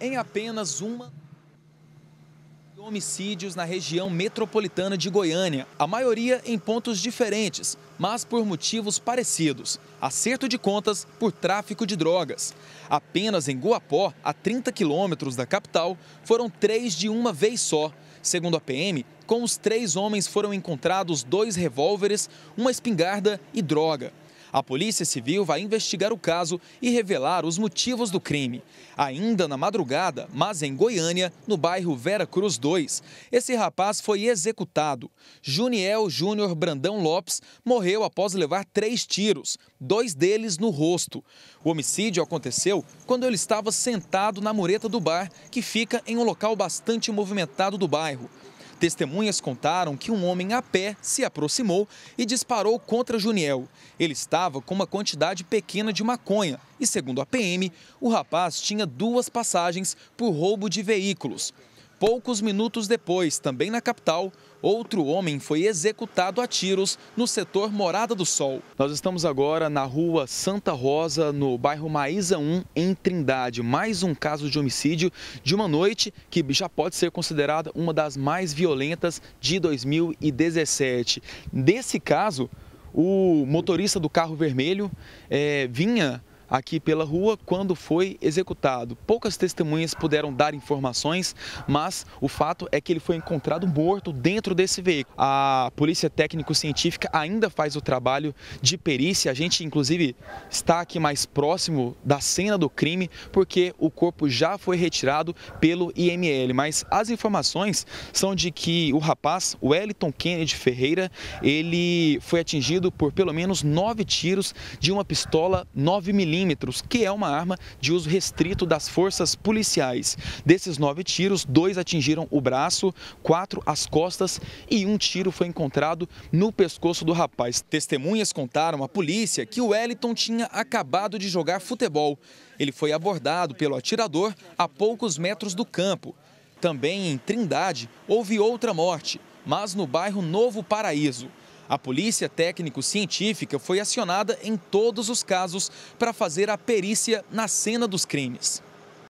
em apenas uma homicídios na região metropolitana de Goiânia, a maioria em pontos diferentes, mas por motivos parecidos: acerto de contas por tráfico de drogas. Apenas em Guapó, a 30 quilômetros da capital, foram três de uma vez só. Segundo a PM, com os três homens foram encontrados dois revólveres, uma espingarda e droga. A Polícia Civil vai investigar o caso e revelar os motivos do crime. Ainda na madrugada, mas em Goiânia, no bairro Vera Cruz 2, esse rapaz foi executado. Juniel Júnior Brandão Lopes morreu após levar três tiros, dois deles no rosto. O homicídio aconteceu quando ele estava sentado na mureta do bar, que fica em um local bastante movimentado do bairro. Testemunhas contaram que um homem a pé se aproximou e disparou contra Juniel. Ele estava com uma quantidade pequena de maconha e, segundo a PM, o rapaz tinha duas passagens por roubo de veículos. Poucos minutos depois, também na capital, outro homem foi executado a tiros no setor Morada do Sol. Nós estamos agora na rua Santa Rosa, no bairro Maísa 1, em Trindade. Mais um caso de homicídio de uma noite que já pode ser considerada uma das mais violentas de 2017. Desse caso, o motorista do carro vermelho é, vinha aqui pela rua quando foi executado. Poucas testemunhas puderam dar informações, mas o fato é que ele foi encontrado morto dentro desse veículo. A Polícia Técnico-Científica ainda faz o trabalho de perícia. A gente, inclusive, está aqui mais próximo da cena do crime, porque o corpo já foi retirado pelo IML. Mas as informações são de que o rapaz, o Wellington Kennedy Ferreira, ele foi atingido por pelo menos nove tiros de uma pistola 9 milímetros que é uma arma de uso restrito das forças policiais. Desses nove tiros, dois atingiram o braço, quatro as costas e um tiro foi encontrado no pescoço do rapaz. Testemunhas contaram à polícia que o Wellington tinha acabado de jogar futebol. Ele foi abordado pelo atirador a poucos metros do campo. Também em Trindade houve outra morte, mas no bairro Novo Paraíso. A polícia técnico-científica foi acionada em todos os casos para fazer a perícia na cena dos crimes.